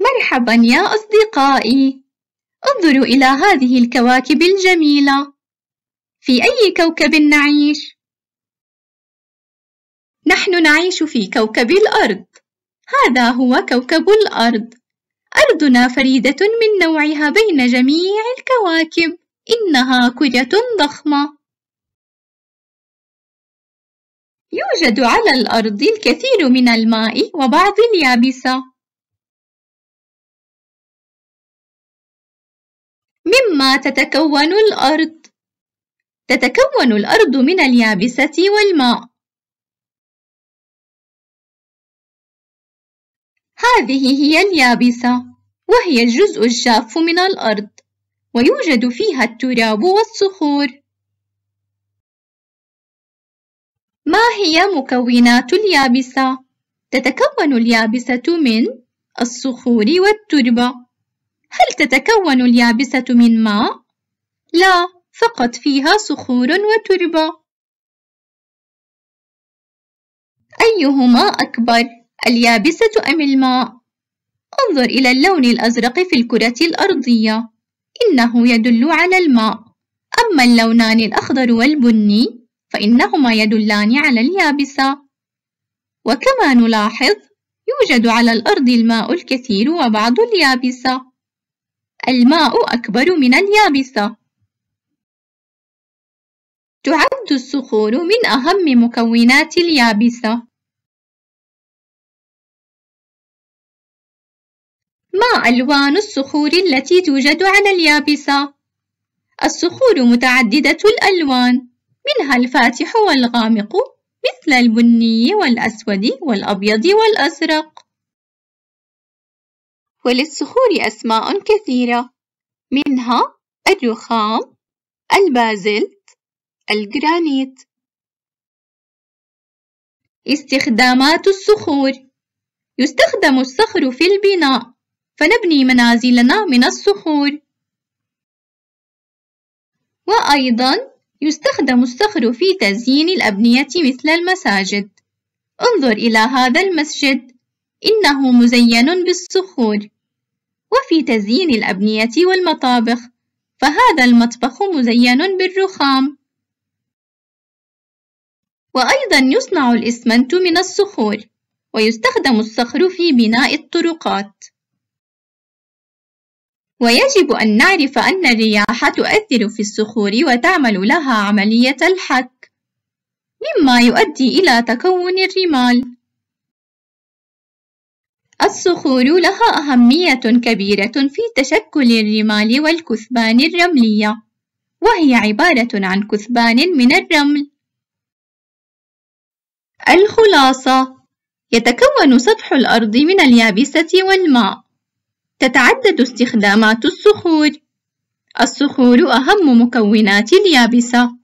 مرحبا يا أصدقائي انظروا إلى هذه الكواكب الجميلة في أي كوكب نعيش؟ نحن نعيش في كوكب الأرض هذا هو كوكب الأرض أرضنا فريدة من نوعها بين جميع الكواكب إنها كرة ضخمة يوجد على الأرض الكثير من الماء وبعض اليابسة مما تتكون الأرض تتكون الأرض من اليابسة والماء هذه هي اليابسة وهي الجزء الجاف من الأرض ويوجد فيها التراب والصخور ما هي مكونات اليابسة؟ تتكون اليابسة من الصخور والتربة هل تتكون اليابسة من ماء؟ لا، فقط فيها صخور وتربة. أيهما أكبر، اليابسة أم الماء؟ انظر إلى اللون الأزرق في الكرة الأرضية، إنه يدل على الماء. أما اللونان الأخضر والبني فإنهما يدلان على اليابسة. وكما نلاحظ، يوجد على الأرض الماء الكثير وبعض اليابسة. الماء أكبر من اليابسة تعد الصخور من أهم مكونات اليابسة ما ألوان الصخور التي توجد على اليابسة؟ الصخور متعددة الألوان منها الفاتح والغامق مثل البني والأسود والأبيض والأزرق وللصخور أسماء كثيرة منها الرخام البازلت الجرانيت استخدامات الصخور يستخدم الصخر في البناء فنبني منازلنا من الصخور وأيضا يستخدم الصخر في تزيين الأبنية مثل المساجد انظر إلى هذا المسجد إنه مزين بالصخور وفي تزيين الأبنية والمطابخ فهذا المطبخ مزين بالرخام وأيضا يصنع الإسمنت من الصخور ويستخدم الصخر في بناء الطرقات ويجب أن نعرف أن الرياح تؤثر في الصخور وتعمل لها عملية الحك مما يؤدي إلى تكون الرمال الصخور لها أهمية كبيرة في تشكل الرمال والكثبان الرملية، وهي عبارة عن كثبان من الرمل. الخلاصة: يتكون سطح الأرض من اليابسة والماء. تتعدد استخدامات الصخور. الصخور أهم مكونات اليابسة.